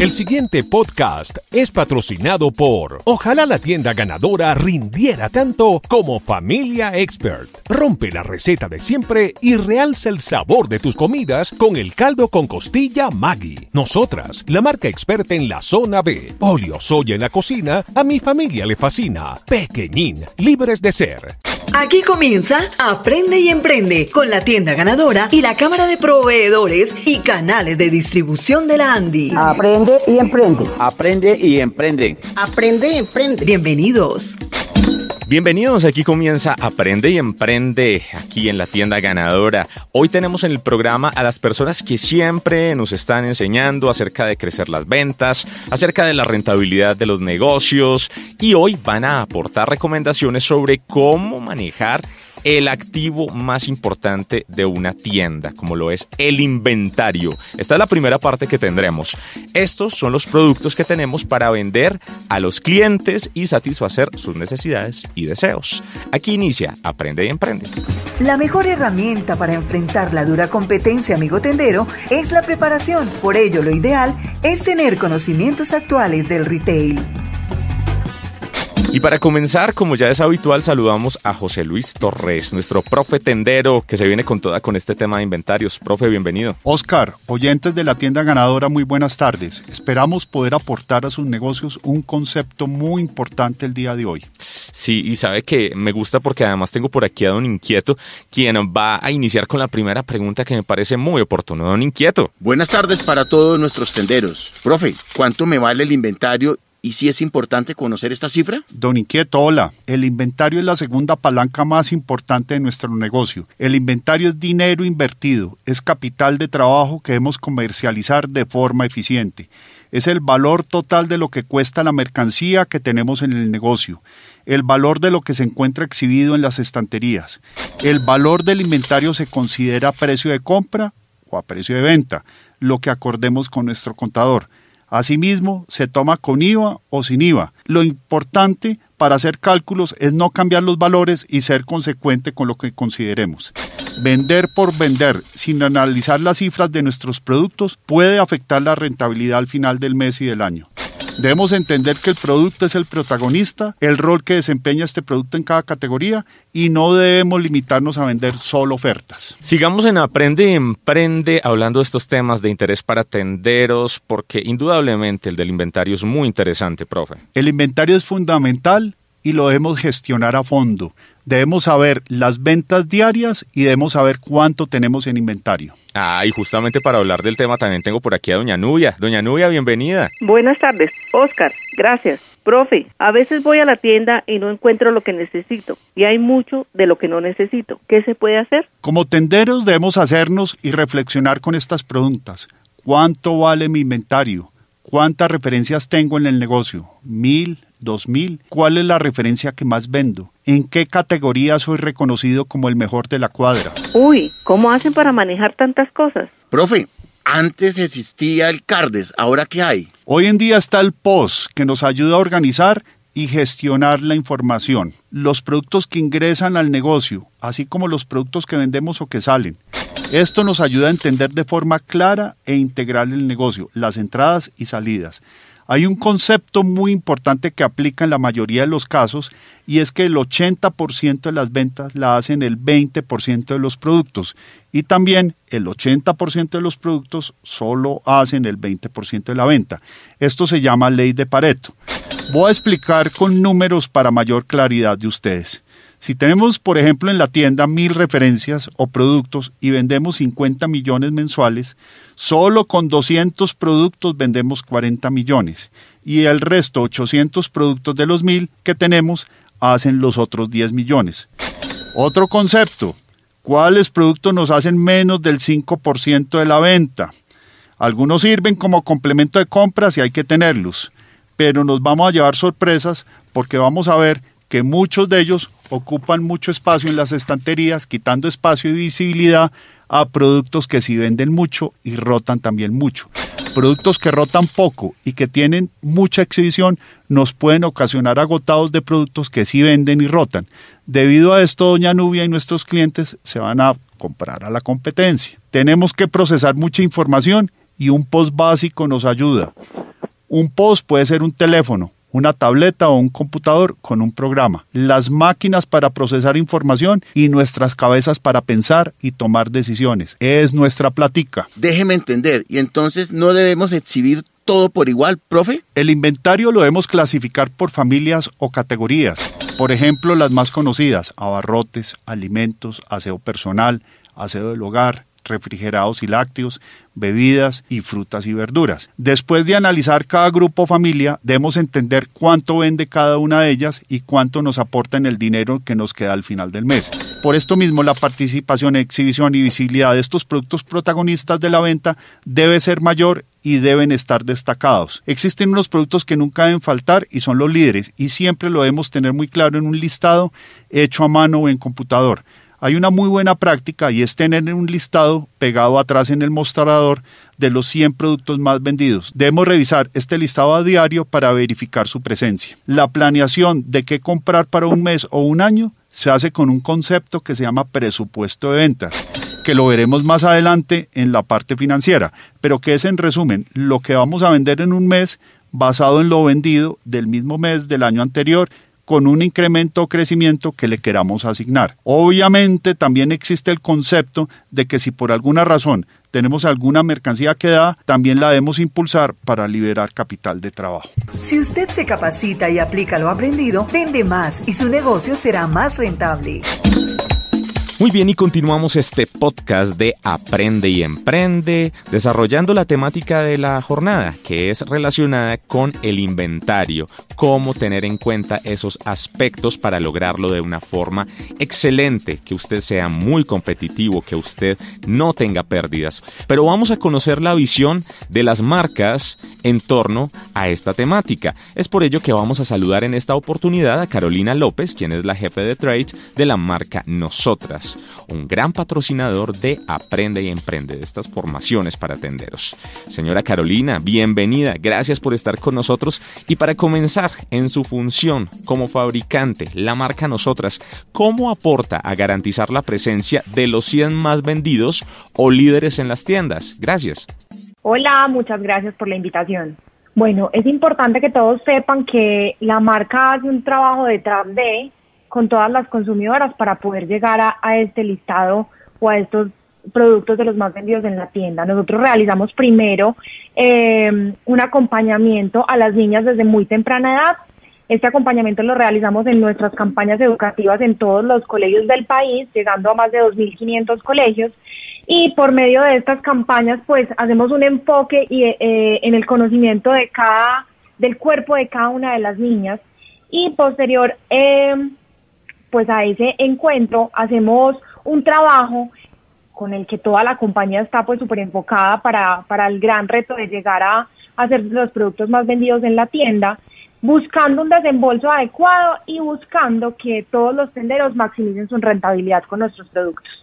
El siguiente podcast es patrocinado por Ojalá la tienda ganadora rindiera tanto como Familia Expert. Rompe la receta de siempre y realza el sabor de tus comidas con el caldo con costilla Maggie. Nosotras, la marca experta en la zona B. Olio soya en la cocina, a mi familia le fascina. Pequeñín, libres de ser. Aquí comienza Aprende y Emprende con la tienda ganadora y la Cámara de Proveedores y canales de distribución de la Andy. Aprende y Emprende. Aprende y Emprende. Aprende y Emprende. Bienvenidos. Bienvenidos, aquí comienza Aprende y Emprende aquí en la tienda ganadora. Hoy tenemos en el programa a las personas que siempre nos están enseñando acerca de crecer las ventas, acerca de la rentabilidad de los negocios y hoy van a aportar recomendaciones sobre cómo manejar el activo más importante de una tienda, como lo es el inventario. Esta es la primera parte que tendremos. Estos son los productos que tenemos para vender a los clientes y satisfacer sus necesidades y deseos. Aquí inicia Aprende y Emprende. La mejor herramienta para enfrentar la dura competencia, amigo tendero, es la preparación. Por ello, lo ideal es tener conocimientos actuales del retail. Y para comenzar, como ya es habitual, saludamos a José Luis Torres, nuestro profe tendero que se viene con toda con este tema de inventarios. Profe, bienvenido. Oscar, oyentes de la tienda ganadora, muy buenas tardes. Esperamos poder aportar a sus negocios un concepto muy importante el día de hoy. Sí, y sabe que me gusta porque además tengo por aquí a don Inquieto, quien va a iniciar con la primera pregunta que me parece muy oportuna. Don Inquieto. Buenas tardes para todos nuestros tenderos. Profe, ¿cuánto me vale el inventario ¿Y si es importante conocer esta cifra? Don Inquieto, hola. El inventario es la segunda palanca más importante de nuestro negocio. El inventario es dinero invertido, es capital de trabajo que debemos comercializar de forma eficiente. Es el valor total de lo que cuesta la mercancía que tenemos en el negocio, el valor de lo que se encuentra exhibido en las estanterías. El valor del inventario se considera a precio de compra o a precio de venta, lo que acordemos con nuestro contador Asimismo, se toma con IVA o sin IVA. Lo importante para hacer cálculos es no cambiar los valores y ser consecuente con lo que consideremos. Vender por vender, sin analizar las cifras de nuestros productos, puede afectar la rentabilidad al final del mes y del año. Debemos entender que el producto es el protagonista, el rol que desempeña este producto en cada categoría y no debemos limitarnos a vender solo ofertas. Sigamos en Aprende y Emprende hablando de estos temas de interés para tenderos porque indudablemente el del inventario es muy interesante, profe. El inventario es fundamental y lo debemos gestionar a fondo debemos saber las ventas diarias y debemos saber cuánto tenemos en inventario. Ah, y justamente para hablar del tema también tengo por aquí a Doña Nubia. Doña Nubia, bienvenida. Buenas tardes, Oscar, gracias. Profe, a veces voy a la tienda y no encuentro lo que necesito y hay mucho de lo que no necesito. ¿Qué se puede hacer? Como tenderos debemos hacernos y reflexionar con estas preguntas. ¿Cuánto vale mi inventario? ¿Cuántas referencias tengo en el negocio? ¿Mil? 2000. ¿Cuál es la referencia que más vendo? ¿En qué categoría soy reconocido como el mejor de la cuadra? Uy, ¿cómo hacen para manejar tantas cosas? Profe, antes existía el CARDES, ¿ahora qué hay? Hoy en día está el POS, que nos ayuda a organizar y gestionar la información, los productos que ingresan al negocio, así como los productos que vendemos o que salen. Esto nos ayuda a entender de forma clara e integral el negocio, las entradas y salidas. Hay un concepto muy importante que aplica en la mayoría de los casos y es que el 80% de las ventas la hacen el 20% de los productos y también el 80% de los productos solo hacen el 20% de la venta. Esto se llama ley de Pareto. Voy a explicar con números para mayor claridad de ustedes. Si tenemos, por ejemplo, en la tienda mil referencias o productos y vendemos 50 millones mensuales, solo con 200 productos vendemos 40 millones y el resto, 800 productos de los mil que tenemos, hacen los otros 10 millones. Otro concepto, ¿cuáles productos nos hacen menos del 5% de la venta? Algunos sirven como complemento de compras y hay que tenerlos, pero nos vamos a llevar sorpresas porque vamos a ver que muchos de ellos ocupan mucho espacio en las estanterías, quitando espacio y visibilidad a productos que sí venden mucho y rotan también mucho. Productos que rotan poco y que tienen mucha exhibición nos pueden ocasionar agotados de productos que sí venden y rotan. Debido a esto, doña Nubia y nuestros clientes se van a comprar a la competencia. Tenemos que procesar mucha información y un post básico nos ayuda. Un post puede ser un teléfono, una tableta o un computador con un programa, las máquinas para procesar información y nuestras cabezas para pensar y tomar decisiones. Es nuestra plática. Déjeme entender, y entonces no debemos exhibir todo por igual, profe? El inventario lo debemos clasificar por familias o categorías. Por ejemplo, las más conocidas, abarrotes, alimentos, aseo personal, aseo del hogar, refrigerados y lácteos, bebidas y frutas y verduras. Después de analizar cada grupo o familia, debemos entender cuánto vende cada una de ellas y cuánto nos aporta en el dinero que nos queda al final del mes. Por esto mismo, la participación, exhibición y visibilidad de estos productos protagonistas de la venta debe ser mayor y deben estar destacados. Existen unos productos que nunca deben faltar y son los líderes y siempre lo debemos tener muy claro en un listado hecho a mano o en computador. Hay una muy buena práctica y es tener un listado pegado atrás en el mostrador de los 100 productos más vendidos. Debemos revisar este listado a diario para verificar su presencia. La planeación de qué comprar para un mes o un año se hace con un concepto que se llama presupuesto de ventas, que lo veremos más adelante en la parte financiera, pero que es en resumen lo que vamos a vender en un mes basado en lo vendido del mismo mes del año anterior con un incremento o crecimiento que le queramos asignar. Obviamente también existe el concepto de que si por alguna razón tenemos alguna mercancía que da, también la debemos impulsar para liberar capital de trabajo. Si usted se capacita y aplica lo aprendido, vende más y su negocio será más rentable. Muy bien, y continuamos este podcast de Aprende y Emprende, desarrollando la temática de la jornada, que es relacionada con el inventario, cómo tener en cuenta esos aspectos para lograrlo de una forma excelente, que usted sea muy competitivo, que usted no tenga pérdidas. Pero vamos a conocer la visión de las marcas en torno a esta temática. Es por ello que vamos a saludar en esta oportunidad a Carolina López, quien es la jefe de trade de la marca Nosotras un gran patrocinador de Aprende y Emprende, de estas formaciones para tenderos. Señora Carolina, bienvenida, gracias por estar con nosotros y para comenzar en su función como fabricante, la marca Nosotras, ¿cómo aporta a garantizar la presencia de los 100 más vendidos o líderes en las tiendas? Gracias. Hola, muchas gracias por la invitación. Bueno, es importante que todos sepan que la marca hace un trabajo detrás de con todas las consumidoras para poder llegar a, este listado o a estos productos de los más vendidos en la tienda. Nosotros realizamos primero eh, un acompañamiento a las niñas desde muy temprana edad. Este acompañamiento lo realizamos en nuestras campañas educativas en todos los colegios del país, llegando a más de 2.500 colegios. Y por medio de estas campañas, pues hacemos un enfoque eh, en el conocimiento de cada, del cuerpo de cada una de las niñas. Y posterior eh, pues a ese encuentro, hacemos un trabajo con el que toda la compañía está pues súper enfocada para, para el gran reto de llegar a, hacer los productos más vendidos en la tienda, buscando un desembolso adecuado y buscando que todos los tenderos maximicen su rentabilidad con nuestros productos.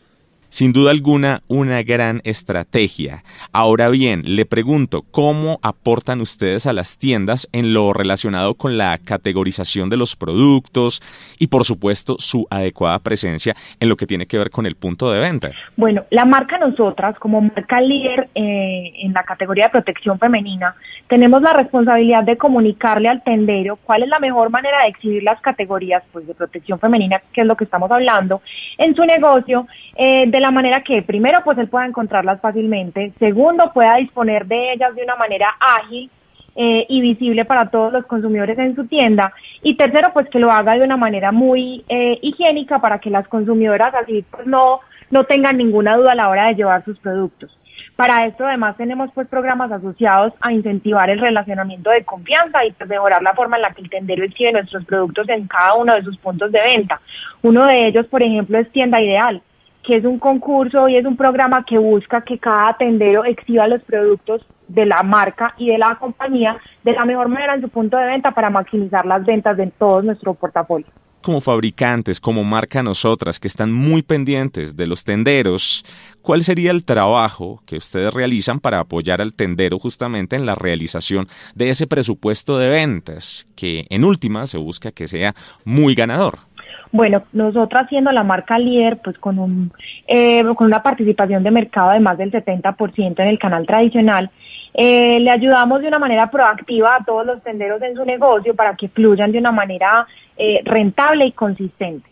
Sin duda alguna, una gran estrategia. Ahora bien, le pregunto, ¿cómo aportan ustedes a las tiendas en lo relacionado con la categorización de los productos y, por supuesto, su adecuada presencia en lo que tiene que ver con el punto de venta? Bueno, la marca nosotras, como marca líder eh, en la categoría de protección femenina, tenemos la responsabilidad de comunicarle al tendero cuál es la mejor manera de exhibir las categorías pues, de protección femenina, que es lo que estamos hablando, en su negocio. Eh, de la manera que primero pues él pueda encontrarlas fácilmente, segundo pueda disponer de ellas de una manera ágil eh, y visible para todos los consumidores en su tienda y tercero pues que lo haga de una manera muy eh, higiénica para que las consumidoras así pues, no, no tengan ninguna duda a la hora de llevar sus productos. Para esto además tenemos pues programas asociados a incentivar el relacionamiento de confianza y pues, mejorar la forma en la que el tendero exhibe nuestros productos en cada uno de sus puntos de venta. Uno de ellos, por ejemplo, es Tienda Ideal, que es un concurso y es un programa que busca que cada tendero exhiba los productos de la marca y de la compañía de la mejor manera en su punto de venta para maximizar las ventas de todo nuestro portafolio. Como fabricantes, como marca nosotras, que están muy pendientes de los tenderos, ¿cuál sería el trabajo que ustedes realizan para apoyar al tendero justamente en la realización de ese presupuesto de ventas que en última se busca que sea muy ganador? Bueno, nosotras siendo la marca líder, pues con, un, eh, con una participación de mercado de más del 70% en el canal tradicional, eh, le ayudamos de una manera proactiva a todos los tenderos en su negocio para que fluyan de una manera eh, rentable y consistente.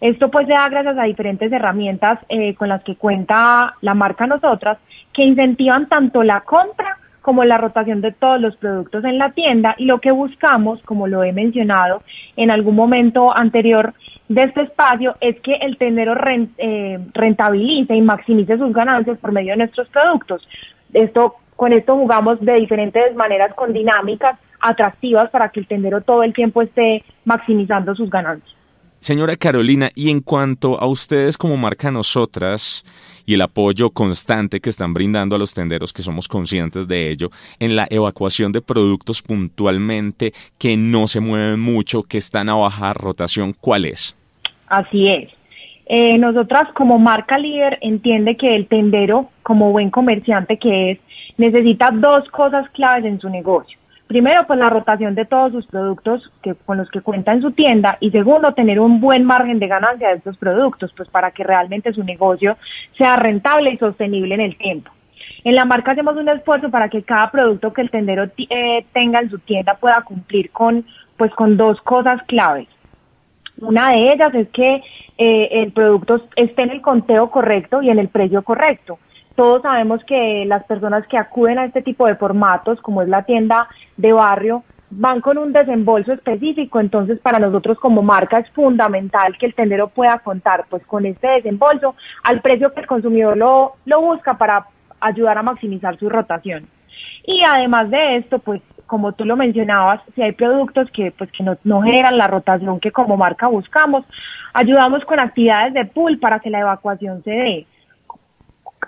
Esto pues se da gracias a diferentes herramientas con las que cuenta la marca Nosotras, que incentivan tanto la compra como la rotación de todos los productos en la tienda y lo que buscamos, como lo he mencionado en algún momento anterior, de este espacio es que el tendero eh, rentabilice y maximice sus ganancias por medio de nuestros productos. Esto, con esto jugamos de diferentes maneras con dinámicas atractivas para que el tendero todo el tiempo esté maximizando sus ganancias. Señora Carolina, y en cuanto a ustedes como marca nosotras y el apoyo constante que están brindando a los tenderos, que somos conscientes de ello, en la evacuación de productos puntualmente que no se mueven mucho, que están a baja rotación, ¿cuál es? Así es. Eh, nosotras como marca líder entiende que el tendero, como buen comerciante que es, necesita dos cosas claves en su negocio. Primero, pues la rotación de todos sus productos con los que cuenta en su tienda y segundo, tener un buen margen de ganancia de estos productos, pues para que realmente su negocio sea rentable y sostenible en el tiempo. En la marca hacemos un esfuerzo para que cada producto que el tendero eh, tenga en su tienda pueda cumplir con, pues, con dos cosas claves. Una de ellas es que eh, el producto esté en el conteo correcto y en el precio correcto. Todos sabemos que las personas que acuden a este tipo de formatos, como es la tienda de barrio, van con un desembolso específico, entonces para nosotros como marca es fundamental que el tendero pueda contar pues con este desembolso al precio que el consumidor lo, lo busca para ayudar a maximizar su rotación. Y además de esto, pues como tú lo mencionabas, si hay productos que pues no generan la rotación que como marca buscamos, ayudamos con actividades de pool para que la evacuación se dé.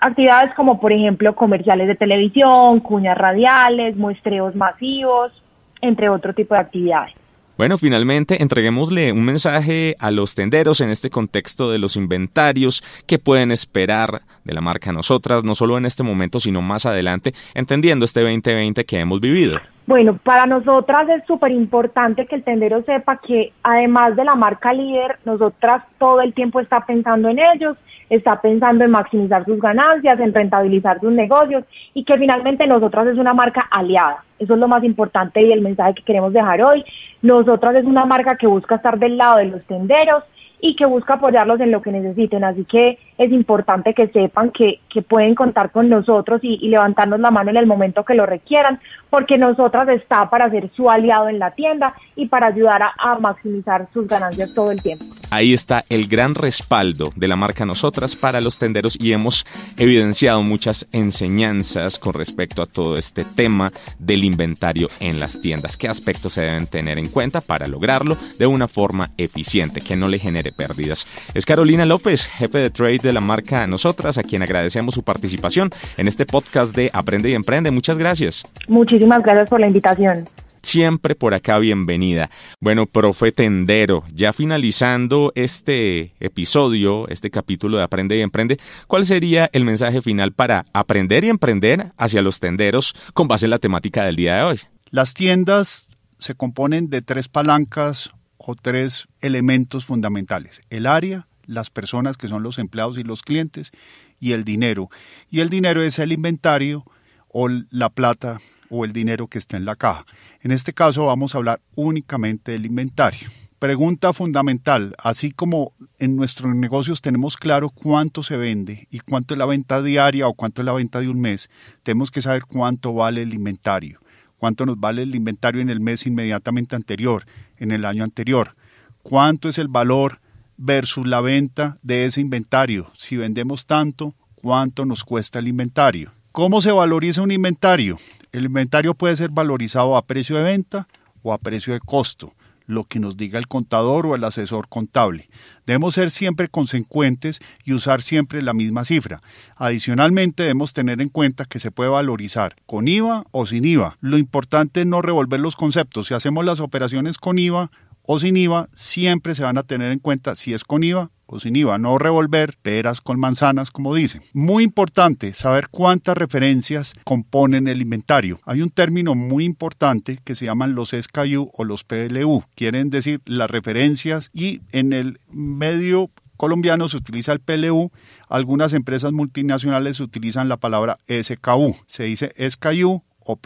Actividades como por ejemplo comerciales de televisión, cuñas radiales, muestreos masivos, entre otro tipo de actividades. Bueno, finalmente entreguémosle un mensaje a los tenderos en este contexto de los inventarios que pueden esperar de la marca Nosotras, no solo en este momento, sino más adelante, entendiendo este 2020 que hemos vivido. Bueno, para nosotras es súper importante que el tendero sepa que además de la marca líder, nosotras todo el tiempo está pensando en ellos, está pensando en maximizar sus ganancias, en rentabilizar sus negocios y que finalmente nosotras es una marca aliada. Eso es lo más importante y el mensaje que queremos dejar hoy nosotras es una marca que busca estar del lado de los tenderos y que busca apoyarlos en lo que necesiten. Así que es importante que sepan que, pueden contar con nosotros y, levantarnos la mano en el momento que lo requieran, porque nosotras está para ser su aliado en la tienda y para ayudar a maximizar sus ganancias todo el tiempo. Ahí está el gran respaldo de la marca Nosotras para los tenderos y hemos evidenciado muchas enseñanzas con respecto a todo este tema del inventario en las tiendas. ¿Qué aspectos se deben tener en cuenta para lograrlo de una forma eficiente, que no le genere pérdidas? Es Carolina López, jefe de Trade de la marca a nosotras, a quien agradecemos su participación en este podcast de Aprende y Emprende. Muchas gracias. Muchísimas gracias por la invitación siempre por acá bienvenida. Bueno, profe Tendero, ya finalizando este episodio, este capítulo de Aprende y Emprende, ¿cuál sería el mensaje final para aprender y emprender hacia los tenderos con base en la temática del día de hoy? Las tiendas se componen de tres palancas o tres elementos fundamentales, el área, las personas que son los empleados y los clientes, y el dinero. Y el dinero es el inventario o la plata o el dinero que está en la caja. En este caso vamos a hablar únicamente del inventario. Pregunta fundamental, así como en nuestros negocios tenemos claro cuánto se vende y cuánto es la venta diaria o cuánto es la venta de un mes, tenemos que saber cuánto vale el inventario, cuánto nos vale el inventario en el mes inmediatamente anterior, en el año anterior, cuánto es el valor versus la venta de ese inventario. Si vendemos tanto, ¿cuánto nos cuesta el inventario? ¿Cómo se valoriza un inventario? El inventario puede ser valorizado a precio de venta o a precio de costo, lo que nos diga el contador o el asesor contable. Debemos ser siempre consecuentes y usar siempre la misma cifra. Adicionalmente, debemos tener en cuenta que se puede valorizar con IVA o sin IVA. Lo importante es no revolver los conceptos. Si hacemos las operaciones con IVA, o sin IVA, siempre se van a tener en cuenta si es con IVA o sin IVA, no revolver peras con manzanas, como dicen. Muy importante saber cuántas referencias componen el inventario. Hay un término muy importante que se llaman los SKU o los PLU, quieren decir las referencias y en el medio colombiano se utiliza el PLU, algunas empresas multinacionales utilizan la palabra SKU, se dice SKU o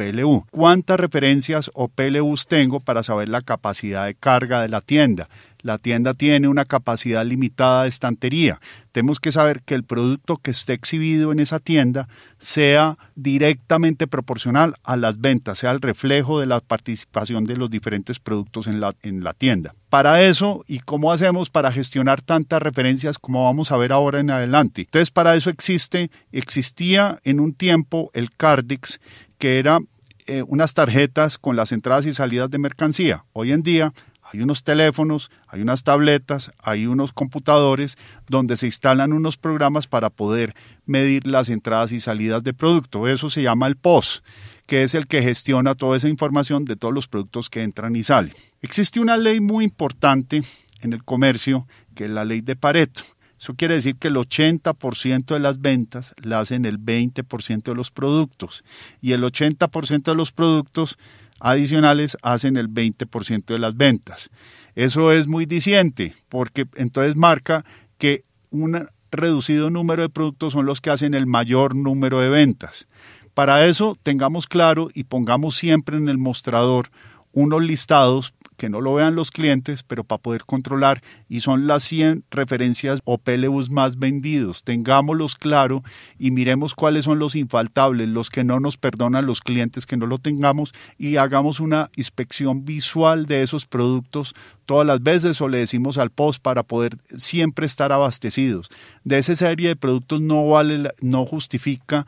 ¿Cuántas referencias o PLUs tengo para saber la capacidad de carga de la tienda? La tienda tiene una capacidad limitada de estantería. Tenemos que saber que el producto que esté exhibido en esa tienda sea directamente proporcional a las ventas, sea el reflejo de la participación de los diferentes productos en la, en la tienda. Para eso, ¿y cómo hacemos para gestionar tantas referencias como vamos a ver ahora en adelante? Entonces, para eso existe, existía en un tiempo el Cardix, que era eh, unas tarjetas con las entradas y salidas de mercancía. Hoy en día hay unos teléfonos, hay unas tabletas, hay unos computadores donde se instalan unos programas para poder medir las entradas y salidas de producto. Eso se llama el POS, que es el que gestiona toda esa información de todos los productos que entran y salen. Existe una ley muy importante en el comercio, que es la ley de Pareto. Eso quiere decir que el 80% de las ventas la hacen el 20% de los productos y el 80% de los productos adicionales hacen el 20% de las ventas. Eso es muy diciente porque entonces marca que un reducido número de productos son los que hacen el mayor número de ventas. Para eso tengamos claro y pongamos siempre en el mostrador unos listados que no lo vean los clientes, pero para poder controlar. Y son las 100 referencias o Pelebus más vendidos. Tengámoslos claro y miremos cuáles son los infaltables, los que no nos perdonan los clientes que no lo tengamos y hagamos una inspección visual de esos productos todas las veces o le decimos al post para poder siempre estar abastecidos. De esa serie de productos no vale, no justifica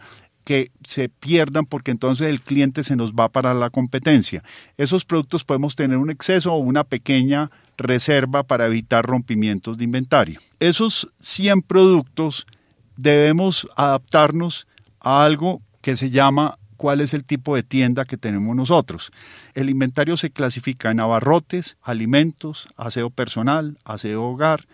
que se pierdan porque entonces el cliente se nos va para la competencia. Esos productos podemos tener un exceso o una pequeña reserva para evitar rompimientos de inventario. Esos 100 productos debemos adaptarnos a algo que se llama cuál es el tipo de tienda que tenemos nosotros. El inventario se clasifica en abarrotes, alimentos, aseo personal, aseo hogar,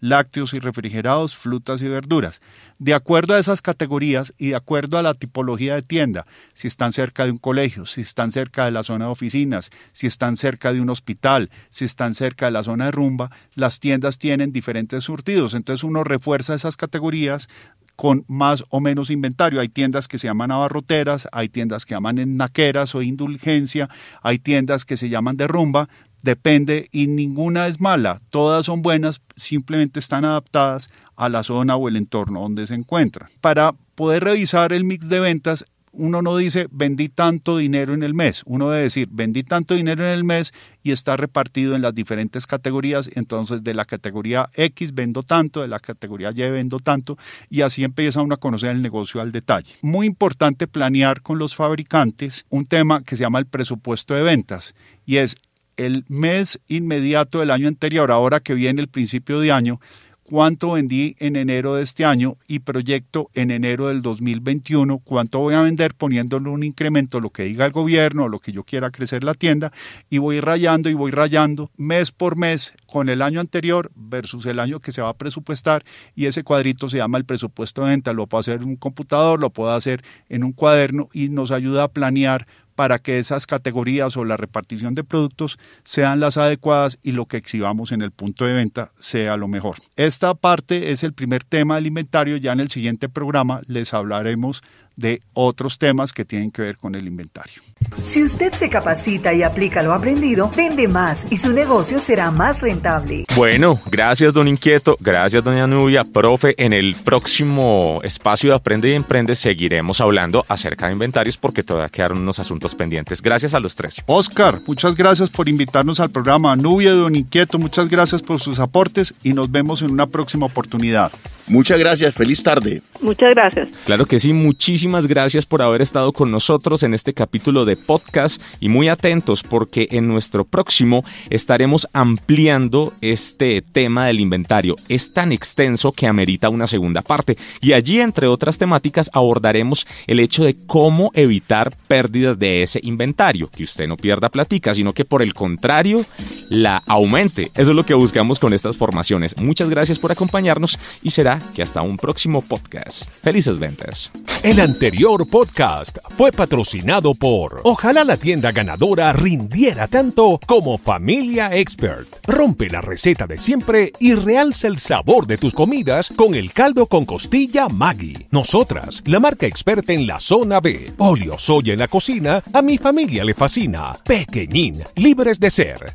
lácteos y refrigerados, frutas y verduras. De acuerdo a esas categorías y de acuerdo a la tipología de tienda, si están cerca de un colegio, si están cerca de la zona de oficinas, si están cerca de un hospital, si están cerca de la zona de rumba, las tiendas tienen diferentes surtidos. Entonces uno refuerza esas categorías con más o menos inventario. Hay tiendas que se llaman abarroteras, hay tiendas que llaman naqueras o indulgencia, hay tiendas que se llaman de rumba, depende y ninguna es mala, todas son buenas, simplemente están adaptadas a la zona o el entorno donde se encuentran. Para poder revisar el mix de ventas, uno no dice vendí tanto dinero en el mes, uno debe decir vendí tanto dinero en el mes y está repartido en las diferentes categorías, entonces de la categoría X vendo tanto, de la categoría Y vendo tanto y así empieza uno a conocer el negocio al detalle. Muy importante planear con los fabricantes un tema que se llama el presupuesto de ventas y es el mes inmediato del año anterior, ahora que viene el principio de año, cuánto vendí en enero de este año y proyecto en enero del 2021, cuánto voy a vender poniéndole un incremento, lo que diga el gobierno, lo que yo quiera crecer la tienda, y voy rayando y voy rayando mes por mes con el año anterior versus el año que se va a presupuestar y ese cuadrito se llama el presupuesto de venta, lo puedo hacer en un computador, lo puedo hacer en un cuaderno y nos ayuda a planear para que esas categorías o la repartición de productos sean las adecuadas y lo que exhibamos en el punto de venta sea lo mejor. Esta parte es el primer tema del inventario, ya en el siguiente programa les hablaremos de otros temas que tienen que ver con el inventario. Si usted se capacita y aplica lo aprendido, vende más y su negocio será más rentable. Bueno, gracias don Inquieto, gracias doña Nubia, profe, en el próximo espacio de Aprende y Emprende seguiremos hablando acerca de inventarios porque todavía quedaron unos asuntos pendientes. Gracias a los tres. Oscar, muchas gracias por invitarnos al programa. Nubia, don Inquieto, muchas gracias por sus aportes y nos vemos en una próxima oportunidad. Muchas gracias, feliz tarde. Muchas gracias. Claro que sí, muchísimas gracias por haber estado con nosotros en este capítulo de podcast y muy atentos porque en nuestro próximo estaremos ampliando este tema del inventario. Es tan extenso que amerita una segunda parte y allí, entre otras temáticas, abordaremos el hecho de cómo evitar pérdidas de ese inventario, que usted no pierda platica, sino que por el contrario la aumente. Eso es lo que buscamos con estas formaciones. Muchas gracias por acompañarnos y será que hasta un próximo podcast. Felices ventas. El anterior podcast fue patrocinado por Ojalá la tienda ganadora rindiera tanto como Familia Expert. Rompe la receta de siempre y realza el sabor de tus comidas con el caldo con costilla Maggie. Nosotras, la marca experta en la zona B. Olio soy en la cocina, a mi familia le fascina. Pequeñín, libres de ser.